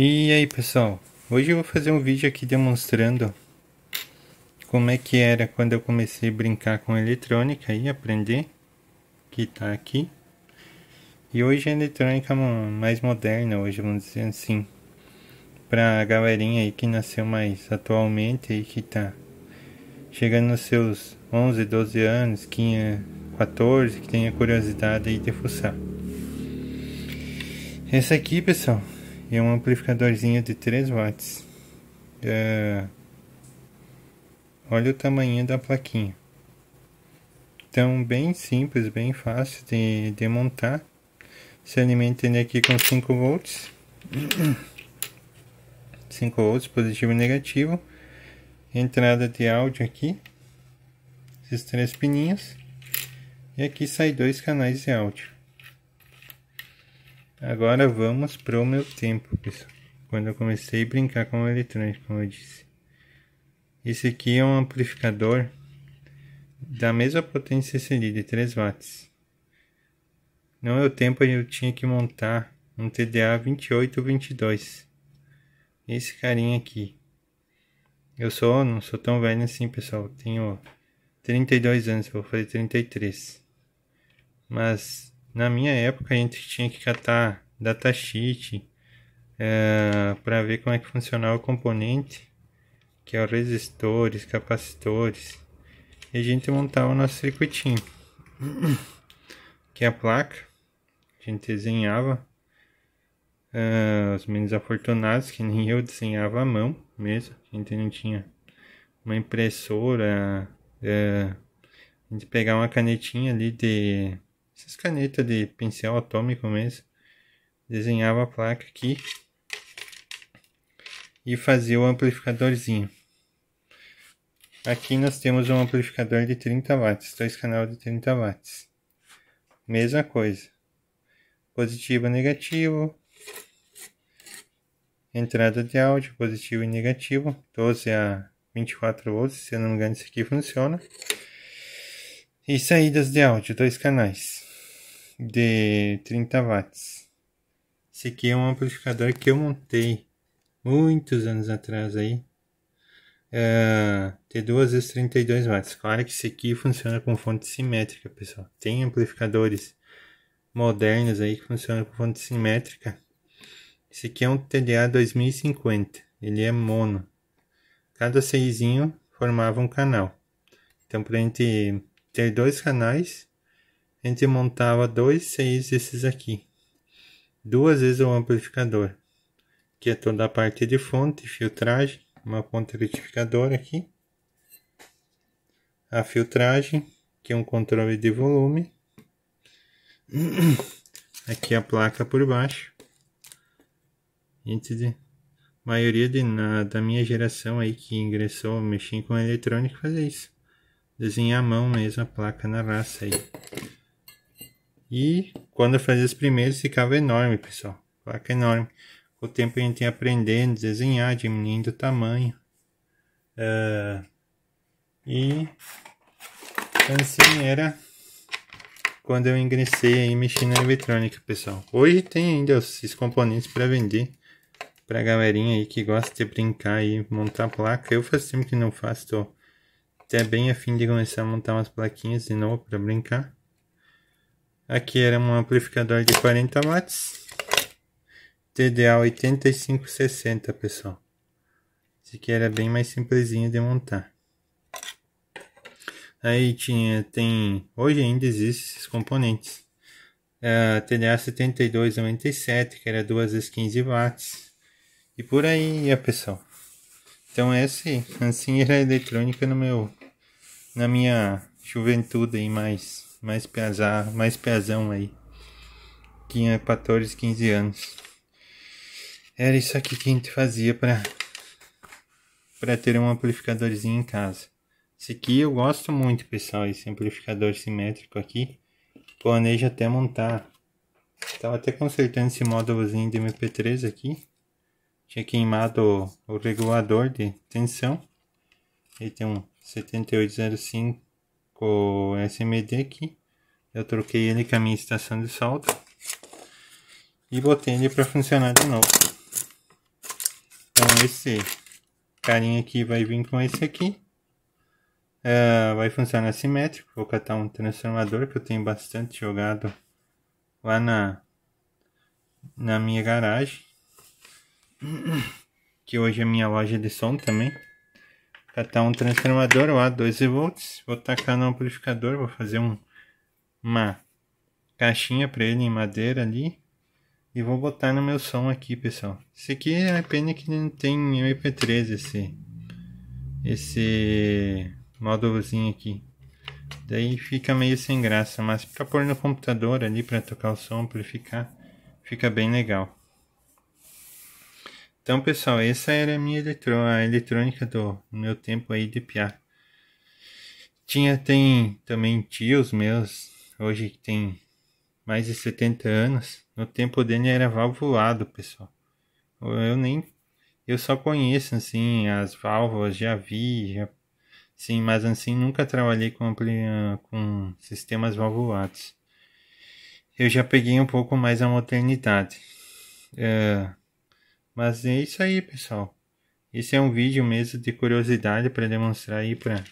E aí pessoal, hoje eu vou fazer um vídeo aqui demonstrando como é que era quando eu comecei a brincar com eletrônica e aprender, que tá aqui. E hoje a eletrônica é mais moderna, hoje vamos dizer assim, pra galerinha aí que nasceu mais atualmente e que tá chegando nos seus 11, 12 anos, 15, 14, que tenha curiosidade aí de fuçar. Essa aqui pessoal e é um amplificadorzinho de 3 watts. É... Olha o tamanho da plaquinha. Então, bem simples, bem fácil de, de montar. Se alimenta ele aqui com 5 volts. 5 volts, positivo e negativo. Entrada de áudio aqui. Esses três pininhos. E aqui sai dois canais de áudio. Agora vamos pro meu tempo, pessoal. Quando eu comecei a brincar com o eletrônico, como eu disse. Esse aqui é um amplificador da mesma potência CD de 3 watts. No meu tempo eu tinha que montar um TDA 2822. Esse carinha aqui. Eu sou, não sou tão velho assim, pessoal. Tenho 32 anos, vou fazer 33. Mas na minha época a gente tinha que catar datasheet é, para ver como é que funcionava o componente, que é o resistores, capacitores, e a gente montava o nosso circuitinho, que é a placa, a gente desenhava, é, os menos afortunados, que nem eu, desenhava à mão mesmo, a gente não tinha uma impressora, é, a gente pegava uma canetinha ali de essas canetas de pincel atômico mesmo, desenhava a placa aqui e fazia o amplificadorzinho. Aqui nós temos um amplificador de 30 watts, dois canais de 30 watts. Mesma coisa. Positivo, negativo. Entrada de áudio, positivo e negativo, 12 a 24 volts, se eu não me engano isso aqui funciona. E saídas de áudio, dois canais de 30 watts. Esse aqui é um amplificador que eu montei muitos anos atrás aí. É, T2 vezes 32 watts. Claro que esse aqui funciona com fonte simétrica, pessoal. Tem amplificadores modernos aí que funcionam com fonte simétrica. Esse aqui é um TDA 2050. Ele é mono. Cada seisinho formava um canal. Então, para gente ter dois canais, a gente montava dois seis desses aqui, duas vezes o amplificador, que é toda a parte de fonte, filtragem, uma ponta rectificadora aqui, a filtragem, que é um controle de volume, aqui a placa por baixo, gente de maioria de, na, da minha geração aí que ingressou, mexendo com eletrônico, fazer isso desenhar a mão mesmo a placa na raça aí. E quando eu fazia os primeiros ficava enorme, pessoal. Placa enorme. Com o tempo a gente ia aprendendo, desenhar, diminuindo o tamanho. Uh, e então, assim era quando eu ingressei aí mexendo na eletrônica, pessoal. Hoje tem ainda esses componentes para vender a galerinha aí que gosta de brincar e montar placa. Eu faço sempre que não faço, tô até bem afim de começar a montar umas plaquinhas de novo para brincar. Aqui era um amplificador de 40 watts. TDA 8560, pessoal. Esse aqui era bem mais simplesinho de montar. Aí tinha, tem, hoje ainda existem esses componentes. É, TDA 7297, que era 2 vezes 15 watts. E por aí ia, pessoal. Então essa é assim, assim era a eletrônica no meu, na minha juventude aí mais mais pesado, mais pesão aí. Tinha 14, 15 anos. Era isso aqui que a gente fazia para para ter um amplificadorzinho em casa. Esse aqui eu gosto muito, pessoal, esse amplificador simétrico aqui. Planejo até montar. Estava até consertando esse módulozinho de MP3 aqui. Tinha queimado o, o regulador de tensão. Ele tem um 7805 com SMD aqui. Eu troquei ele com a minha estação de solda. E botei ele para funcionar de novo. Então esse carinha aqui vai vir com esse aqui. É, vai funcionar simétrico. Vou catar um transformador que eu tenho bastante jogado lá na, na minha garagem. Que hoje é minha loja de som também catar um transformador, lá 12 volts, vou tacar no amplificador, vou fazer um, uma caixinha para ele em madeira ali e vou botar no meu som aqui, pessoal. Esse aqui é a pena que não tem MP3 esse esse módulozinho aqui. Daí fica meio sem graça, mas para pôr no computador ali para tocar o som, amplificar, fica bem legal. Então, pessoal, essa era a minha eletrônica, a eletrônica do meu tempo aí de piar. Tinha, tem também tios meus, hoje que tem mais de 70 anos. No tempo dele era valvulado, pessoal. Eu nem, eu só conheço, assim, as válvulas, já vi, já, sim, mas assim, nunca trabalhei com, com sistemas valvulados. Eu já peguei um pouco mais a modernidade. Uh, mas é isso aí, pessoal. Esse é um vídeo mesmo de curiosidade para demonstrar aí para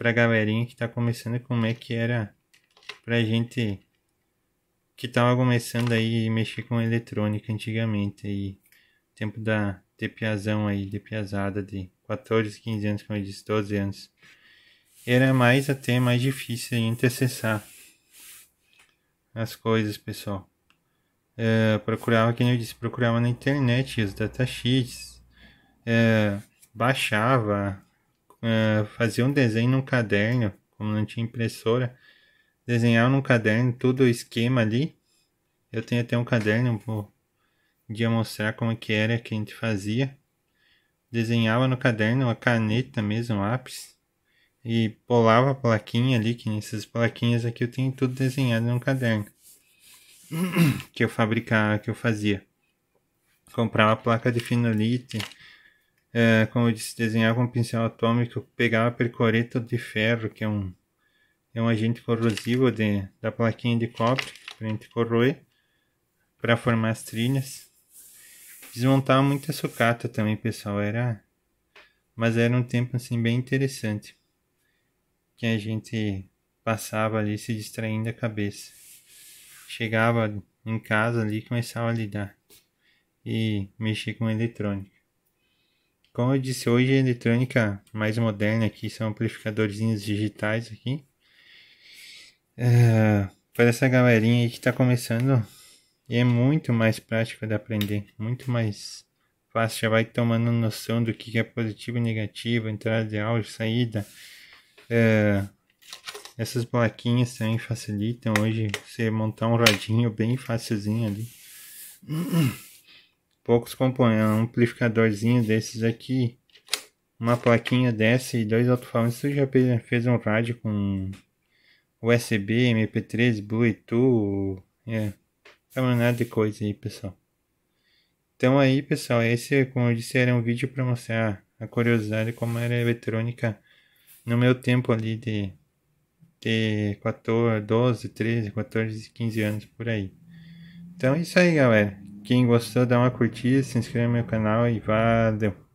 a galerinha que está começando como é que era pra gente que estava começando aí a mexer com eletrônica antigamente aí. Tempo da depiazão aí, de piazada de 14, 15 anos, como eu disse, 12 anos. Era mais até mais difícil aí, intercessar as coisas, pessoal é, procurava, nem eu disse, procurava na internet os datasheets, é, baixava, é, fazia um desenho num caderno, como não tinha impressora, desenhava num caderno todo o esquema ali. Eu tenho até um caderno, vou um dia mostrar como é que era que a gente fazia. Desenhava no caderno a caneta mesmo, lápis e bolava a plaquinha ali, que nessas plaquinhas aqui eu tenho tudo desenhado no caderno. que eu fabricava, que eu fazia. Comprava placa de finolite, é, como eu disse, desenhava um pincel atômico, pegava percoreto de ferro, que é um, é um agente corrosivo de, da plaquinha de cobre, para a gente corroer, para formar as trilhas. Desmontava muita sucata também, pessoal, era... Mas era um tempo, assim, bem interessante, que a gente passava ali se distraindo a cabeça chegava em casa ali começava a lidar e mexer com eletrônica. Como eu disse hoje, a eletrônica mais moderna aqui são amplificadores digitais aqui. É, para essa galerinha aí que está começando, é muito mais prático de aprender, muito mais fácil, já vai tomando noção do que é positivo e negativo, entrada de áudio, saída, é, essas plaquinhas também facilitam hoje você montar um radinho bem facilzinho ali. Poucos compõem um amplificadorzinho desses aqui, uma plaquinha dessa e dois alto-falantes. Tu já fez um rádio com USB, MP3, Bluetooth, é, caminhada é de coisa aí, pessoal. Então aí, pessoal, esse, como eu disse, era um vídeo para mostrar a curiosidade como era a eletrônica no meu tempo ali de ter 14, 12, 13, 14, 15 anos por aí. Então é isso aí, galera. Quem gostou, dá uma curtida, se inscreve no meu canal e valeu!